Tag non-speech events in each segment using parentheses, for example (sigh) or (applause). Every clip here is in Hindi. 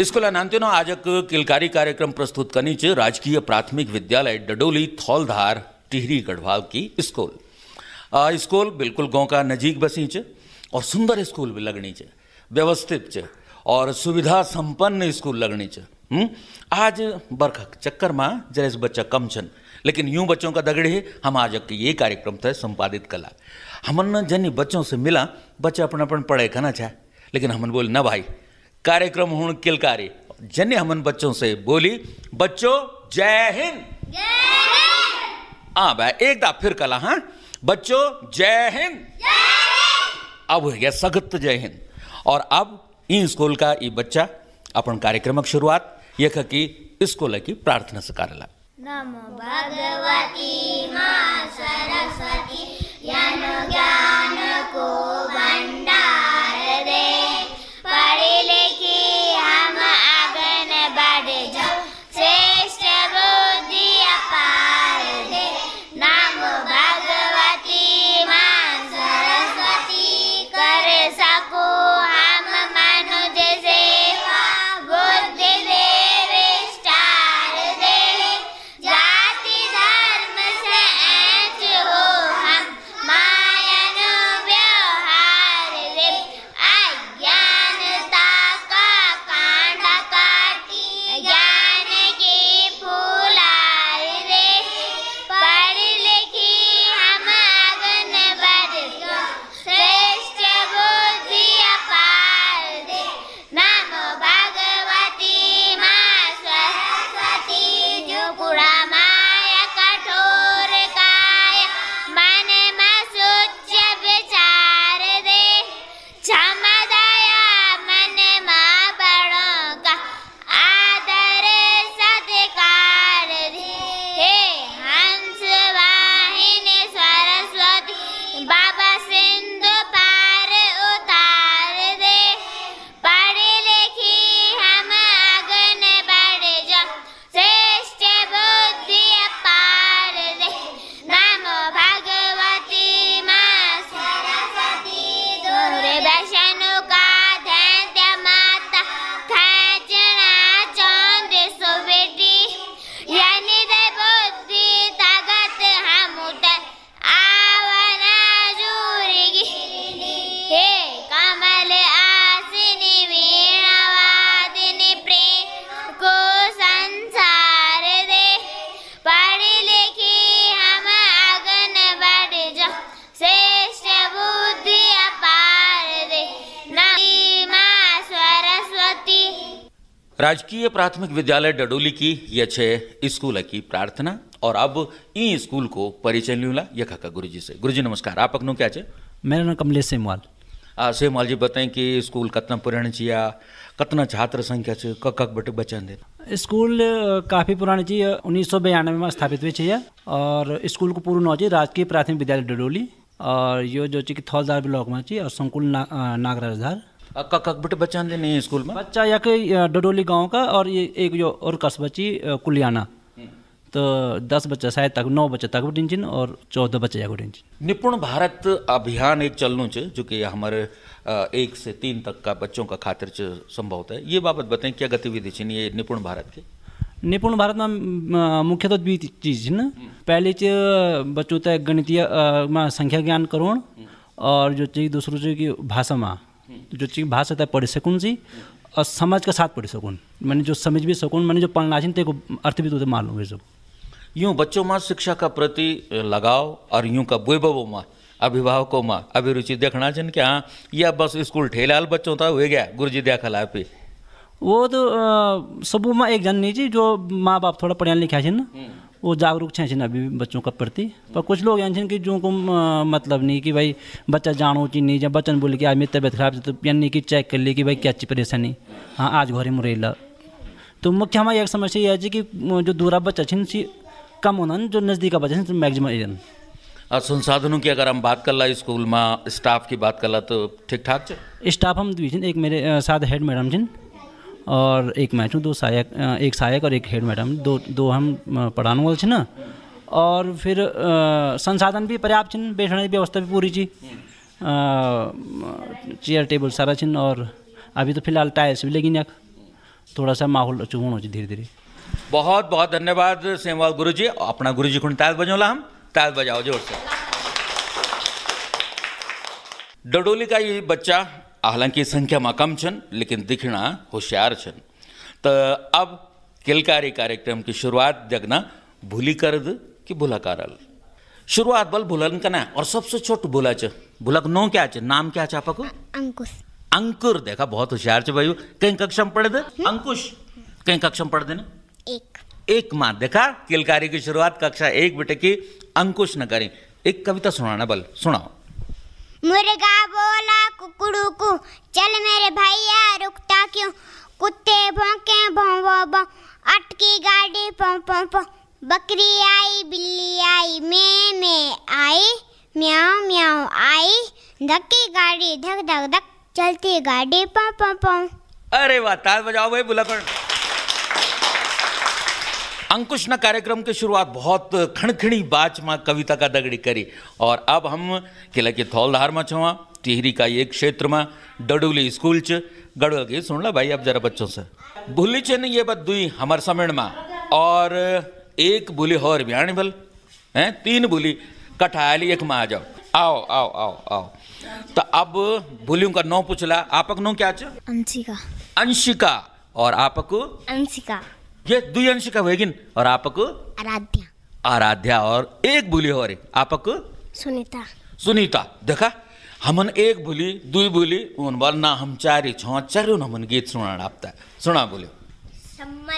ना आज किलकारी कार्यक्रम प्रस्तुत करनी है राजकीय प्राथमिक विद्यालय डडोली थौलधार टिहरी गढ़वाल की स्कूल स्कूल बिल्कुल गांव का नजीक बसी है और सुंदर स्कूल भी लगनी च व्यवस्थित है और सुविधा संपन्न स्कूल लगनी च हुँ? हम्म? आज बरखक चक्कर माँ जरेस बच्चा कम छन लेकिन यूं बच्चों का दगड़े है हम आज ये कार्यक्रम थे संपादित कला हमन जन बच्चों से मिला बच्चा अपन अपन पढ़ाई खाना चाहे लेकिन हमन बोले ना भाई कार्यक्रम हूं किलकारी जन्य हमन बच्चों से बोली बच्चों जय हिंद हाँ भाई एक दा फिर कला हाँ बच्चों जय हिंद अब हो गया सगत जय हिंद और अब इन स्कूल का ये बच्चा अपन कार्यक्रम की शुरुआत ये कि स्कूल की प्रार्थना से करेला नमो भगवती माँ सरस्वती ज्ञान ज्ञान राजकीय प्राथमिक विद्यालय डडोली की यह छे स्कूल की प्रार्थना और अब ई स्कूल को परिचय लूला यखा का गुरु जी से गुरु जी नमस्कार आप अकनो क्या छे मेरा नाम कमलेश सेमवाल सेमवाल जी बताएं कि स्कूल कितना पुरानी छी या कितना छात्र संख्या छे कक कक बटे बचन दे स्कूल काफ़ी पुरानी छी उन्नीस सौ बयानवे में स्थापित हुई छे और स्कूल को पूर्ण नाम छे राजकीय प्राथमिक विद्यालय डडोली और यो जो छे कि थौलदार ब्लॉक में छे और संकुल ना, नागराजधार ककबट बच्चा नहीं स्कूल में बच्चा या के डडोली गांव का और ये एक जो और कस्बा ची कुलियाना हम्म। तो दस बच्चा शायद तक नौ बच्चा तक डिंजिन और चौदह बच्चा याको डिंजिन निपुण भारत अभियान एक चलनू च जो कि हमारे एक से तीन तक का बच्चों का खातिर संभव है ये बाबत बताएं क्या गतिविधि छिन ये निपुण भारत की निपुण भारत में मुख्यतः दी चीज ना हम्म। पहले च बच्चों तक गणितीय संख्या ज्ञान करोण हम्म। और जो चीज दूसरों की भाषा में जो चीज़ भाषा है पढ़ सकूँ जी और समझ के साथ पढ़ सकूँ मैंने जो समझ भी सकूँ मैंने जो पढ़ना चाहिए तेको अर्थ भी तो मालूम है सब यूँ बच्चों माँ शिक्षा का प्रति लगाव और यूँ का वैभवों माँ अभिभावकों माँ अभिरुचि देखना चाहिए कि हाँ या बस स्कूल ठेलाल बच्चों था हो गया गुरु जी देखा ला पे वो तो सबू माँ एक जन नहीं जी जो माँ बाप थोड़ा पढ़िया लिखा है ना हम्म। वो जागरूक छे छिन अभी भी बच्चों का प्रति पर कुछ लोग ऐसे कि जो को मतलब नहीं कि भाई बच्चा जानो कि नहीं जब बच्चन बोले कि आज मेरी तबियत खराब तो यानी कि चेक कर ली कि भाई क्या अच्छी परेशानी हाँ आज घर में रहेला तो मुख्य हमारी एक समस्या यह है कि जो दूरा बच्चा छिन कम होना जो नज़दीका बच्चा मैगजिम एजन और संसाधनों की अगर हम बात कर ला स्कूल में स्टाफ की बात कर ला तो ठीक ठाक स्टाफ हम एक मेरे साथ हेड मैडम छिन और एक मैडम दो सहायक एक सहायक और एक हेड मैडम दो दो हम पढ़ाने वाले ना और फिर संसाधन भी पर्याप्त छिन बैठने की व्यवस्था भी पूरी थी चेयर टेबल सारा छिन और अभी तो फिलहाल टाइल्स भी लेकिन थोड़ा सा माहौल चुगण हो धीरे धीरे बहुत बहुत धन्यवाद सेमवाल गुरु जी अपना गुरु जी खुण ताल बजौला हम ताल बजाओ जोर से डडोली का ये बच्चा हालांकि संख्या में कम छन लेकिन दिखना होशियार छन त अब किलकारी कार्यक्रम की शुरुआत जगना भूली कर कि भूला कारल शुरुआत बल भूलन कना और सबसे छोट भूला छ भूलक नो क्या छ नाम क्या छ पको अंकुश अंकुर देखा बहुत होशियार छ भाई कहीं कक्षा में पढ़ दे हम्म। अंकुश कहीं कक्षा में पढ़ देना एक एक मां देखा किलकारी की शुरुआत कक्षा एक बेटे की अंकुश न करें एक कविता सुनाना बल सुनाओ मुर्गा बोला कुकड़ू कु चल मेरे भैया रुकता क्यों कुत्ते भौंके भौं भौं भौं अटकी गाड़ी पों पों पों बकरी आई बिल्ली आई मैं मैं आई म्याओ म्याओ आई धक्की गाड़ी धक धक धक चलती गाड़ी पों पों पों अरे वाह ताल बजाओ भाई बुलाकर अंकुश ना कार्यक्रम की शुरुआत बहुत खणखणी बाच में कविता का दगड़ी करी और अब हम किला के थौलधार में छुआ टिहरी का एक क्षेत्र में डडुली स्कूल च गड़ुल की सुन ला भाई अब जरा बच्चों से भूली छे नहीं ये बात दुई हमार समेण में और एक भूली और ब्याणी बल हैं तीन भूली कठाली एक माँ आ जाओ आओ आओ आओ आओ तो अब भूलियों का नौ पूछला आपक नौ क्या अंशिका अंशिका और आपको अंशिका ये द्विअंशिका वेगिन और आपको आराध्या आराध्या और एक भूली हो रही आपको सुनीता सुनीता देखा हमन एक भूली दुई भूली उन बल ना हम चारी छो चारो न हमन गीत सुना आपता सुना बोलियो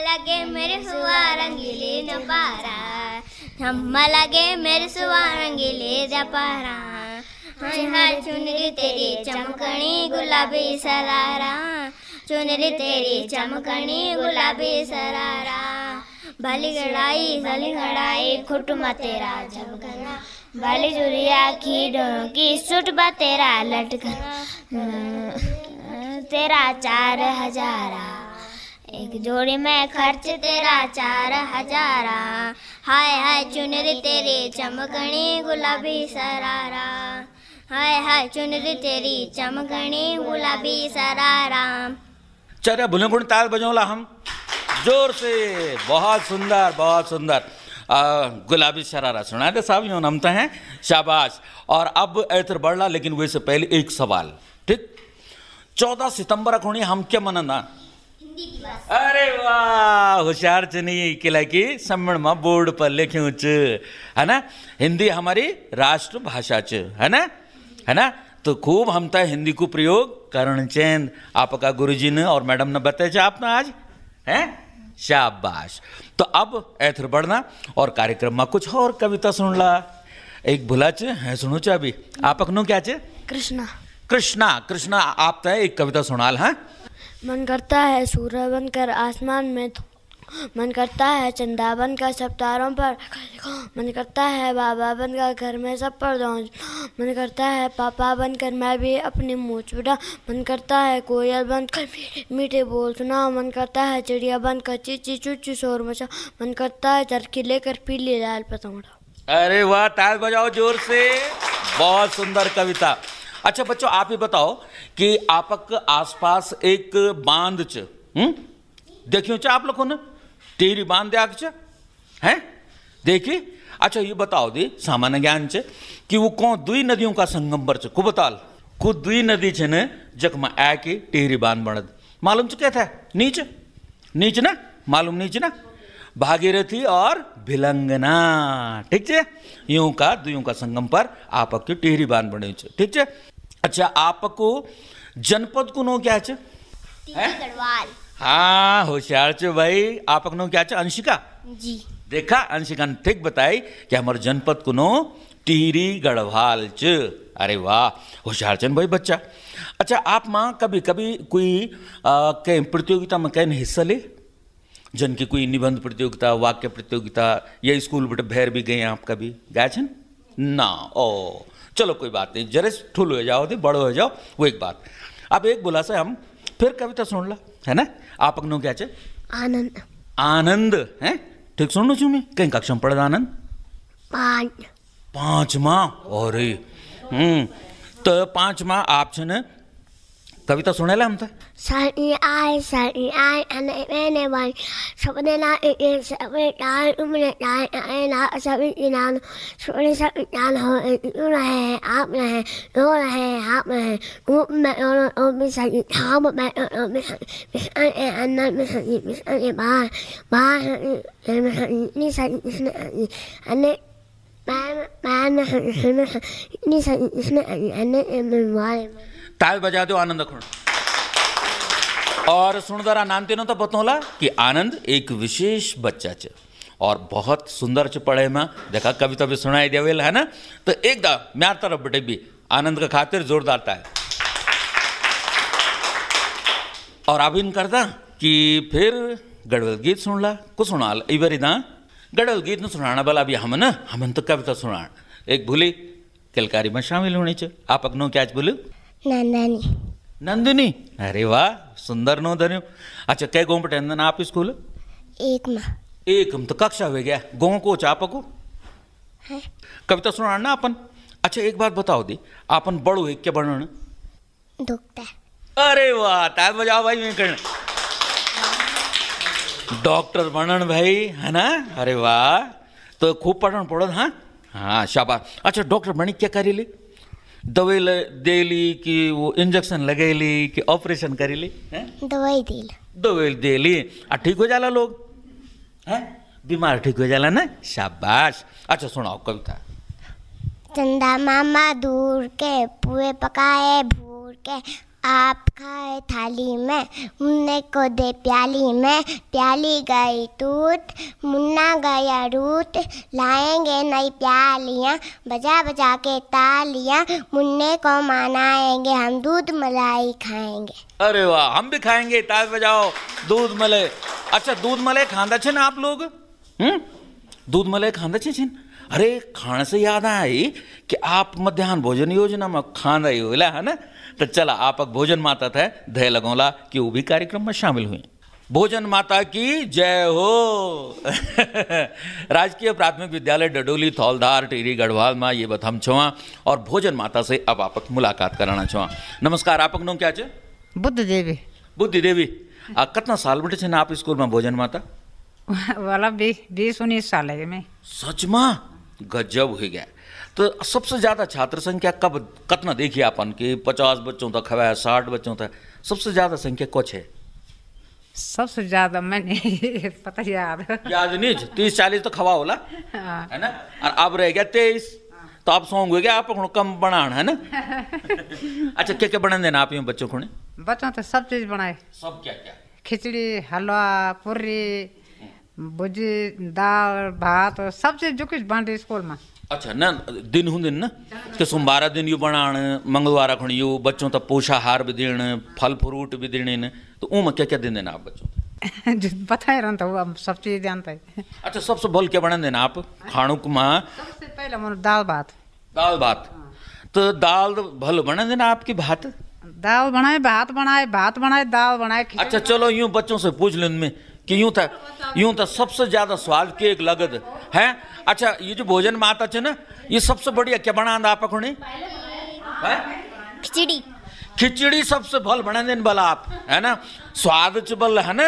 लगे मेरे सुवारंगिले नपारा लगे मेरे सुवारंगिले जपारा हाय हाय चुनरी तेरी चमकणी गुलाबी सरारा चुनरी तेरी चमकनी गुलाबी सरारा भली गड़ाई भली गड़ाई खुटमा तेरा झपकना भली जुरिया की की सुटबा तेरा लटका तेरा चार हजारा एक जोड़ी में खर्च तेरा चार हजारा हाय हाय चुनरी तेरी चमकनी गुलाबी सरारा हाय हाय चुनरी तेरी चमकनी गुलाबी सरारा चलिए भुलगुण ताल बजौला हम जोर से बहुत सुंदर बहुत सुंदर गुलाबी शरारा सुना दे साहब यूँ नमते हैं शाबाश और अब ऐतर बढ़ला लेकिन वैसे पहले एक सवाल ठीक चौदह सितंबर अखोणी हम क्या मनाना अरे वाह होशियार चनी किला की सम्मण में बोर्ड पर लिखे है ना हिंदी हमारी राष्ट्रभाषा च है ना है ना तो खूब हम तो हिंदी को प्रयोग कर्णचैन आपका जी ने और मैडम ने बताया जा आपने आज है शाबाश तो अब ऐथर बढ़ना और कार्यक्रम में कुछ और कविता सुन ला एक भुला चे है सुनो चे अभी आप अखनो क्या चे कृष्णा कृष्णा कृष्णा आप तो एक कविता सुनाल है हाँ? मन करता है सूर्य बनकर आसमान में मन करता है चंदावन का सब तारों पर मन करता है बाबा बन का घर में सब पर दौड़ मन करता है पापा बन कर मैं भी अपने मूछ उठा मन करता है कोयल बन कर मीठे बोल सुना मन करता है चिड़िया बन कर चीची चुची शोर मचा मन करता है चरखी लेकर पीले लाल पतंग अरे वाह ताल बजाओ जोर से बहुत सुंदर कविता अच्छा बच्चों आप ही बताओ कि आपक आसपास एक बांध च हम्म? देखियो आप लोगों ने तेरी बांध्याक्ष है देखी अच्छा ये बताओ दी सामान्य ज्ञान छे कि वो कौन दुई नदियों का संगम पर कु बताल कु दुई नदी छे जखमा ऐ के टेहरी बांध बणद मालूम छ क्या था नीच नीच ना मालूम नीच ना भागीरथी और भिलंगना ठीक छे यूं का दुयों का संगम पर आपक के टेहरी बांध छे ठीक छे अच्छा आपको जनपद को नो क्या छे गढ़वाल हाँ होशियार चो भाई आप अपनो क्या चाहे अंशिका जी देखा अंशिका ने ठीक बताई कि हमारे जनपद को नो टीरी गढ़वाल च अरे वाह होशियार चंद भाई बच्चा अच्छा आप माँ कभी कभी कोई कहीं प्रतियोगिता में कहीं हिस्सा ले जन की कोई निबंध प्रतियोगिता वाक्य प्रतियोगिता या स्कूल बट भैर भी गए आप कभी गए छन ना ओ चलो कोई बात नहीं जरे ठुल हो जाओ दे बड़ो हो जाओ वो एक बात अब एक बोला से हम फिर कविता सुन ला હે ને આ પગનું ક્યાં છે આનંદ આનંદ હે ઠીક સુણું છું મેં કઈ કક્ષમ પડે આનંદ પાંચ પાંચમાં અરે હમ તો પાંચમાં આપ છે ને કવિતા સુણેલા આમ થાય Suddenly I, suddenly I, and if anyone, something like it is, something like, um, like, like, like, something, you know, something, something, down, hold it, you know, up, you know, you know, up, you know, up, you know, up, you know, you know, up, you know, up, you know, up, you know, up, you know, up, you know, up, you know, up, you know, ताल बजा दो आनंद खुण और सुंदर नाम तेनों तो बतौला कि आनंद एक विशेष बच्चा छ और बहुत सुंदर छ पढ़े में देखा कविता तो भी सुनाई देवेल है ना तो एकदम दा म्यार तरफ बटे भी आनंद का खातिर जोरदार था और अब इन करता कि फिर गढ़वल गीत सुन ला कुछ सुना ला इबर इधर गढ़वल गीत न सुनाना बल अभी हम ना हम तो कविता तो सुना एक भूली कलकारी में शामिल होने चाहिए आप अपनों क्या बोलू नानी नंदिनी अरे वाह सुंदर नो धन्य अच्छा क्या गाँव पर आप स्कूल एक माँ एक हम तो कक्षा हो गया गो को चाप को कविता सुना ना अपन अच्छा एक बात बताओ दी आपन बड़ो एक क्या बनन डॉक्टर अरे वाह बजाओ भाई मैं करना डॉक्टर बनन भाई है ना अरे वाह तो खूब पढ़न पड़ो हाँ हाँ शाबाश अच्छा डॉक्टर बनी क्या करी ली दवाई दे ली कि वो इंजेक्शन ली कि ऑपरेशन ली दवाई दे ली दवाई दे ली आ ठीक हो जाला लोग हैं बीमार ठीक हो जाला ना शाबाश अच्छा सुनाओ कविता चंदा मामा दूर के पुए पकाए भूर के आप खाए थाली में मुन्ने को दे प्याली में प्याली गई टूट मुन्ना गया रूट लाएंगे नई प्यालियाँ बजा बजा के तालियाँ मुन्ने को मनाएंगे हम दूध मलाई खाएंगे अरे वाह हम भी खाएंगे ताल बजाओ दूध मले अच्छा दूध मले खांदा ना आप लोग हम्म दूध मले खांदा छिन अरे खाने से याद आई कि आप मध्यान्ह भोजन योजना में खाना ही हो ना तो चला आपक भोजन माता थे धय लगौला कि वो भी कार्यक्रम में शामिल हुई भोजन माता की जय हो (laughs) राजकीय प्राथमिक विद्यालय डडोली थौलधार टीरी गढ़वाल में ये बथम छुआ और भोजन माता से अब आपक मुलाकात कराना छुआ नमस्कार आपक नो क्या छे बुद्ध देवी बुद्ध देवी आ कितना साल बटे छे ना आप स्कूल में भोजन माता (laughs) वाला बीस उन्नीस साल है मैं सच में गजब हो गया तो सबसे ज़्यादा छात्र संख्या कब कितना देखिए अपन कि पचास बच्चों तक है साठ बच्चों तक सबसे ज़्यादा संख्या कुछ है सबसे ज्यादा मैंने (laughs) पता याद याद नहीं तीस चालीस तो खवा होला हाँ। है ना और अब रह गया तेईस हाँ। तो आप सॉन्ग हो गया आप कम बना है ना (laughs) अच्छा क्या क्या बना देना आप ये बच्चों को बच्चों तो सब चीज बनाए सब क्या क्या खिचड़ी हलवा पूरी हम्म। भुजी दाल भात सब चीज जो कुछ बन रही स्कूल में अच्छा न दिन हूँ दिन न तो सोमवार दिन यू बनाण मंगलवार खुण यू बच्चों तक पोषाहार भी देण फल फ्रूट भी देने तो वो में क्या क्या दिन देना आप बच्चों (laughs) पता ही रहता हूँ सब चीज़ जानता है अच्छा सबसे बोल क्या बना देना आप खाणुक माँ सबसे पहले मन दाल भात दाल भात तो दाल भल बना देना आपकी भात दाल बनाए भात बनाए भात बनाए दाल बनाए अच्छा चलो यूँ बच्चों से पूछ लो उनमें कि यूं था यूं था सबसे ज़्यादा स्वाद के एक लगद है अच्छा ये जो भोजन माता आता है ना ये सबसे बढ़िया क्या बना आप खुणी खिचड़ी खिचड़ी सबसे भल बना देन बल आप है ना स्वाद च बल है ना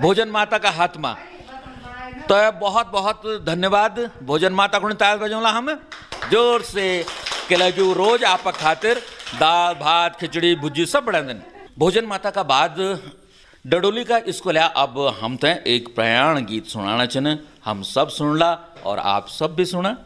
भोजन माता का हाथ में तो बहुत बहुत धन्यवाद भोजन माता को ताल बजौला हम जोर से के लगे रोज आप खातिर दाल भात खिचड़ी भुजी सब बना देन भोजन माता का बाद डडोली का इसको लिया अब हम थे तो एक प्रयाण गीत सुनाना चने हम सब सुन ला और आप सब भी सुना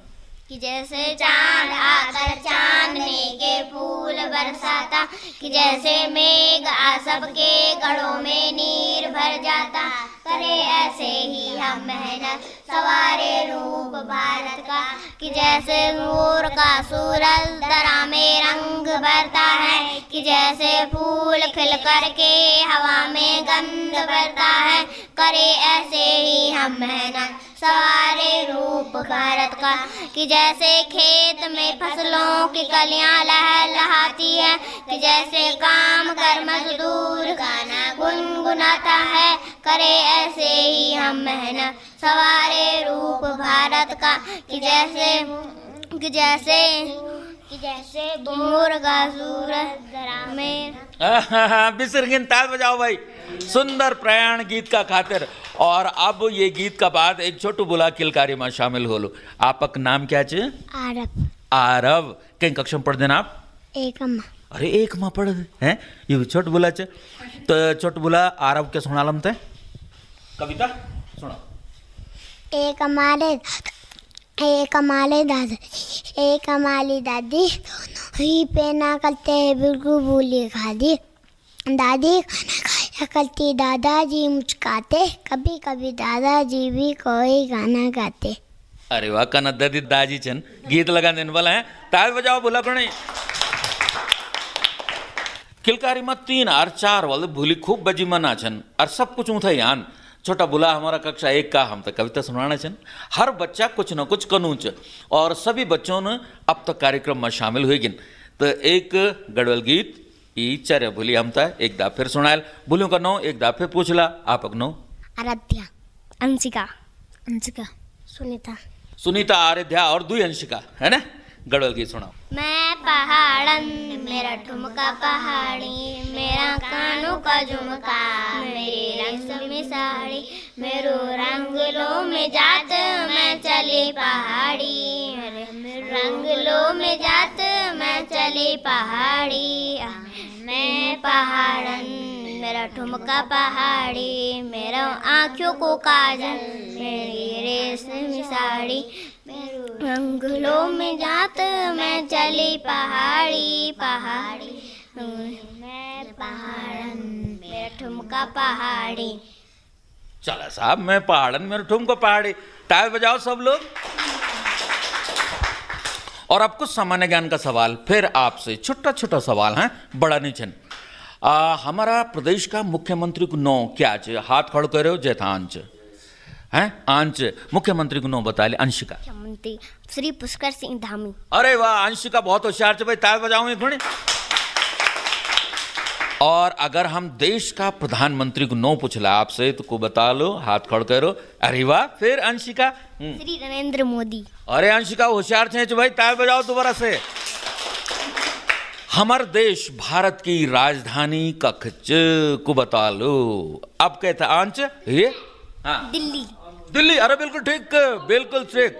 कि जैसे चांद आकर चांदनी के फूल बरसाता कि जैसे मेघ आ सबके गढ़ों में नीर भर जाता करे ऐसे ही हम मेहनत सवारे रूप भारत का कि जैसे नूर का सूरज दरा में रंग भरता है कि जैसे फूल खिल कर के हवा में गंध भरता है करे ऐसे ही हम मेहनत सारे रूप भारत का कि जैसे खेत में फसलों की कलियां लहलहाती है कि जैसे काम कर मजदूर गाना गुनगुनाता है करे ऐसे ही हम मेहनत सवारे रूप भारत का कि जैसे कि जैसे जैसे मुर्गा में (laughs) ताल बजाओ भाई सुंदर प्रयाण गीत का खातिर और अब ये गीत का बाद एक छोटू बुला किलकारी में शामिल हो लो आपक नाम क्या चे आरव आरव कहीं कक्षा में पढ़ देना आप एक अरे एक माँ पढ़ है ये छोट बुला चे तो छोट बुला आरव के सुना लम थे कविता सुना एक हमारे एक हमारे दादा एक हमारी दादी दोनों ही ना करते हैं बिल्कुल भूली खादी दादी खाना खाया करती दादाजी मुस्काते कभी कभी दादाजी भी कोई गाना गाते अरे वाह का कन दादी दाजी चन गीत लगा देने वाला है ताल बजाओ बोला कणे किलकारी मत तीन और चार वाले भूली खूब बजी मना चन और सब कुछ ऊँथा यान छोटा बुला हमारा कक्षा एक का हम तो कविता सुनाना छन हर बच्चा कुछ न कुछ कनू च और सभी बच्चों ने अब तक कार्यक्रम में शामिल हुए गिन तो एक गढ़वल गीत ई चर्य भूली हम एक दा फिर सुनायल भूलियों का नो एक दा फिर ला आप नौ आराध्या अंशिका अंशिका सुनीता सुनीता आराध्या और दुई अंशिका है ना गड़बल गीत सुनाओ मैं पहाड़न मेरा ठुमका पहाड़ी मेरा कानों का झुमका मेरी रंग में साड़ी मेरो रंग लो में जात मैं चली पहाड़ी रंग लो में जात मैं चली पहाड़ी मैं पहाड़न मेरा ठुमका पहाड़ी मेरा आँखों को काजल मेरी रेशमी साड़ी जंगलों में जात मैं चली पहाड़ी पहाड़ी मैं पहाड़न मेरा ठुमका पहाड़ी चला साहब मैं पहाड़न मेरा ठुमका पहाड़ी टायर बजाओ सब लोग और अब कुछ सामान्य ज्ञान का सवाल फिर आपसे छोटा छोटा सवाल है बड़ा निचन हमारा प्रदेश का मुख्यमंत्री को नौ क्या हाथ खड़ करो जैथांच हैं आंच मुख्यमंत्री को नो बता ले अंशिका मुख्यमंत्री श्री पुष्कर सिंह धामी अरे वाह अंशिका बहुत होशियार थे भाई तार बजाओ एक मिनट और अगर हम देश का प्रधानमंत्री को नो पूछला आपसे तो को बता लो हाथ खड़ करो अरे वाह फिर अंशिका हम्म। श्री नरेंद्र मोदी अरे अंशिका होशियार थे भाई तार बजाओ दोबारा से हमर देश भारत की राजधानी कक्ष को बता लो अब कहता आंच ये हाँ दिल्ली दिल्ली अरे बिल्कुल ठीक बिल्कुल ठीक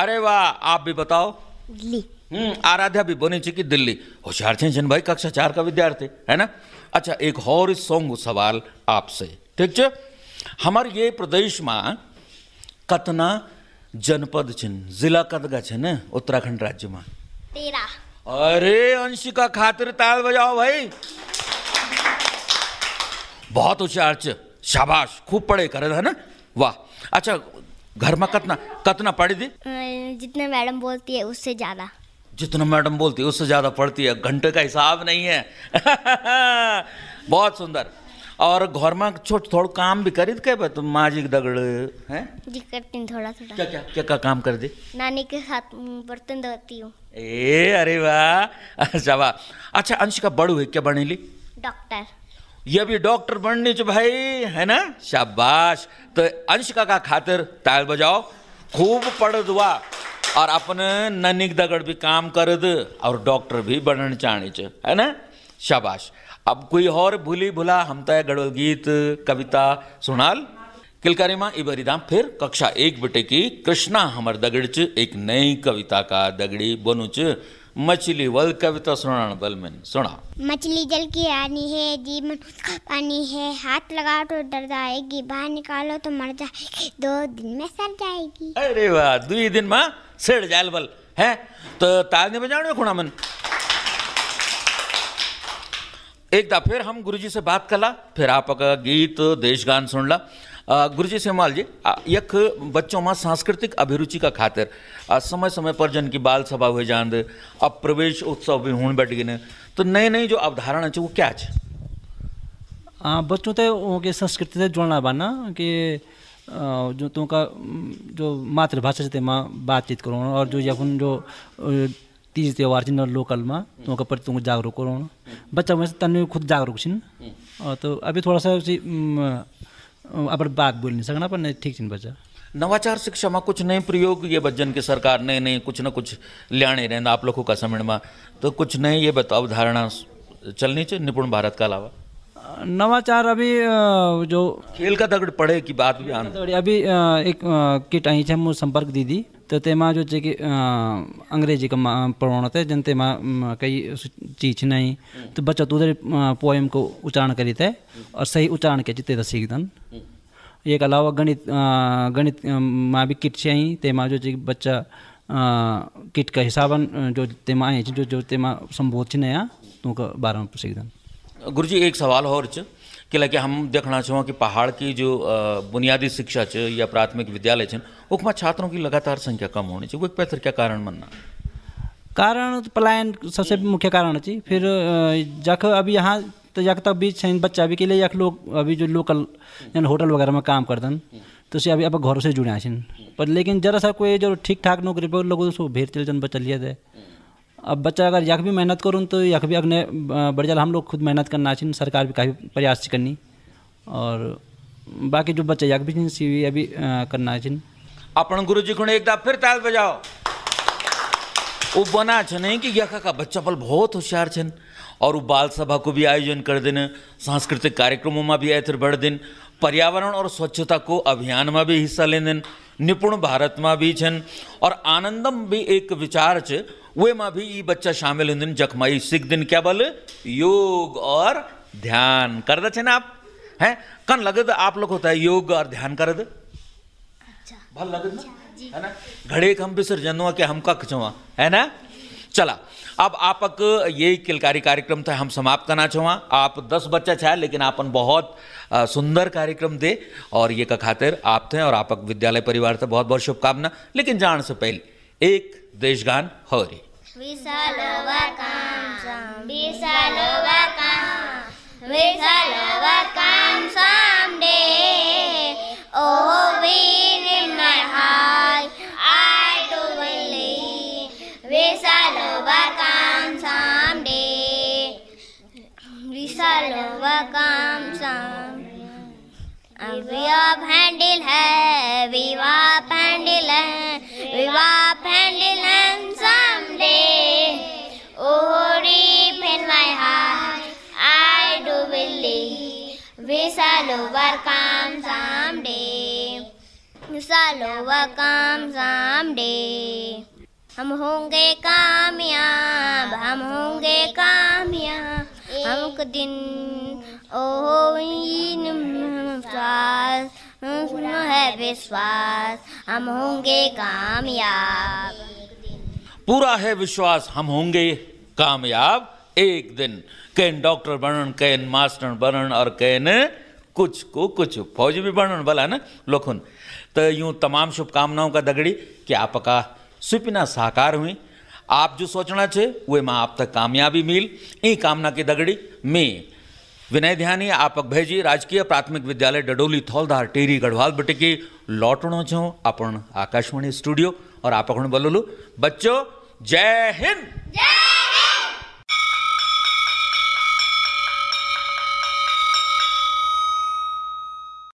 अरे वाह आप भी बताओ दिल्ली हम्म, आराध्या भी बनी चुकी दिल्ली होशियार जिन भाई कक्षा चार का विद्यार्थी है ना अच्छा एक और सॉन्ग सवाल आपसे ठीक है हमारे ये प्रदेश में कतना जनपद छिन जिला कदगा छिन उत्तराखंड राज्य में तेरा अरे अंशिका खातिर ताल बजाओ भाई बहुत होशियार छ शाबाश खूब पढ़े करे है ना वाह अच्छा घर में कितना कितना पढ़ी थी जितना मैडम बोलती है उससे ज़्यादा जितना मैडम बोलती है उससे ज़्यादा पढ़ती है घंटे का हिसाब नहीं है (laughs) बहुत सुंदर और घर में छोट थोड़ा काम भी करी तो के बत माँ जी दगड़ है जी करती हूँ थोड़ा थोड़ा क्या क्या क्या का काम कर दी नानी के साथ बर्तन धोती हूँ ए अरे वाह (laughs) अच्छा वाह अच्छा अंश का बड़ू है क्या बने ली डॉक्टर ये भी डॉक्टर बनने च भाई है ना शाबाश तो अंश का खातिर ताल बजाओ खूब पढ़ दुआ और अपने ननिक दगड़ भी काम कर दे और डॉक्टर भी बनन चाहने च है ना शाबाश अब कोई और भूली भुला हम तय गड़वल गीत कविता सुनाल किलकारीमा इबरीदा फिर कक्षा एक बटे की कृष्णा हमर दगड़ च एक नई कविता का दगड़ी बनुच मछली वल कविता सुना बल मैंने सुना मछली जल की रानी है जीवन पानी है हाथ लगाओ तो डर जाएगी बाहर निकालो तो मर जाएगी दो दिन में सर जाएगी अरे वाह दो दिन में सर जाए बल तो है तो ताग ने बजाने खुणा मन एक दा फिर हम गुरुजी से बात कला फिर आप गीत देशगान ला गुरुजी सेमाल जी यख बच्चों में सांस्कृतिक अभिरुचि का खातिर समय समय पर जन की बाल सभा हुए जान अब प्रवेश उत्सव भी हूँ बैठ गए तो नई नई जो अवधारणा है वो क्या है बच्चों तक उनके संस्कृति से जोड़ना बना कि जो का जो मातृभाषा से माँ बातचीत करो और जो यखन जो तीज त्यौहार छ लोकल में तुमका प्रति तुमको जागरूक करो बच्चा में तन खुद जागरूक छ हम्म। तो अभी थोड़ा सा अपन बात बोलने सकना पर ठीक छिन बच्चा नवाचार शिक्षा में कुछ नए प्रयोग ये बच्चन की सरकार ने नहीं कुछ न कुछ लियाने रहे आप लोगों का समय में तो कुछ नए ये बताओ अवधारणा चलनी चाहिए निपुण भारत का अलावा नवाचार अभी जो खेल का दगड़ पड़े की बात भी आना अभी एक किट आई थे संपर्क दीदी तो તેમાં जो છે कि अंग्रेजी का प्रवण होता है जनते में कई चीज नहीं तो बच्चा तू उधर पोएम को उच्चारण करी थे और सही उच्चारण के चित्ते सीखदन एक अलावा गणित गणित माँ भी किट से ही तेमा जो बच्चा किट का हिसाबन जो तेमा जो जो तेमा संबोध नया तू का बारे में सीखदन गुरु जी एक सवाल और च किलाकि हम देखना चाहूँ कि पहाड़ की जो बुनियादी शिक्षा है या प्राथमिक विद्यालय है उसमें छात्रों की लगातार संख्या कम होनी चाहिए वो एक पैथर क्या कारण बनना कारण तो पलायन सबसे हम्म। मुख्य कारण है फिर जख अभी यहाँ तो जख तक भी बच्चा भी के लिए जाक लोग अभी जो लोकल यानी होटल वगैरह में काम हैं तो से अभी अब घरों से जुड़े हैं हम्म। पर लेकिन जरा सा कोई जो ठीक ठाक नौकरी पर लोगों से भेड़ चल जन बच्चा लिया जाए अब बच्चा अगर यख भी मेहनत करूँ तो यख भी अपने बड़े हम लोग खुद मेहनत करना चाहिए सरकार भी काफ़ी प्रयास करनी और बाकी जो बच्चा यख भी सी अभी करना चाहिए अपन गुरु जी को एक फिर ताल बजाओ वो बना नहीं कि यखा का बच्चा पल बहुत होशियार छन और वो बाल सभा को भी आयोजन कर देने सांस्कृतिक कार्यक्रमों में भी ऐतर बढ़ दिन पर्यावरण और स्वच्छता को अभियान में भी हिस्सा लेन दिन निपुण भारत में भी छन और आनंदम भी एक विचार छ वे में भी ये बच्चा शामिल हूँ जखमाई सिख दिन क्या बोले योग और ध्यान कर दे आप हैं कन लगत आप लोग होता है योग और ध्यान कर दे अच्छा। भल लगत अच्छा, है ना घड़े हम विसर जनवा के हम कख जवा है ना चला अब आपक ये किलकारी कार्यक्रम था हम समाप्त करना चाहवा आप दस बच्चा छाया लेकिन आपन बहुत सुंदर कार्यक्रम दे और ये का खातिर आप थे और आपक विद्यालय परिवार से बहुत बहुत शुभकामना लेकिन जान से पहले एक देशगान हो रही We shall overcome someday. Oh, we. है विवाह पंडिल विवाह पंडिल समे ओरी फिन माय आई डू बिली विशाल ओवर काम समे विशाल ओवर काम समे हम होंगे कामयाब हम होंगे कामयाब हमक दिन ओ इन है विश्वास हम होंगे कामयाब पूरा है विश्वास हम होंगे कामयाब एक दिन कैन डॉक्टर बनन कैन मास्टर बनन और कैन कुछ को कुछ फौज भी बनन भला ना लोखुन तो यूं तमाम शुभकामनाओं का दगड़ी कि आपका सुपिना साकार हुई आप जो सोचना छे वे माँ आप तक कामयाबी मिल ई कामना की दगड़ी में विनय ध्यानी आपक जी राजकीय प्राथमिक विद्यालय डडोली थौलधार टेरी गढ़वाल बटकी लौटनो छो अपन आकाशवाणी स्टूडियो और आप अपन बोलोलू बच्चों जय हिंद जय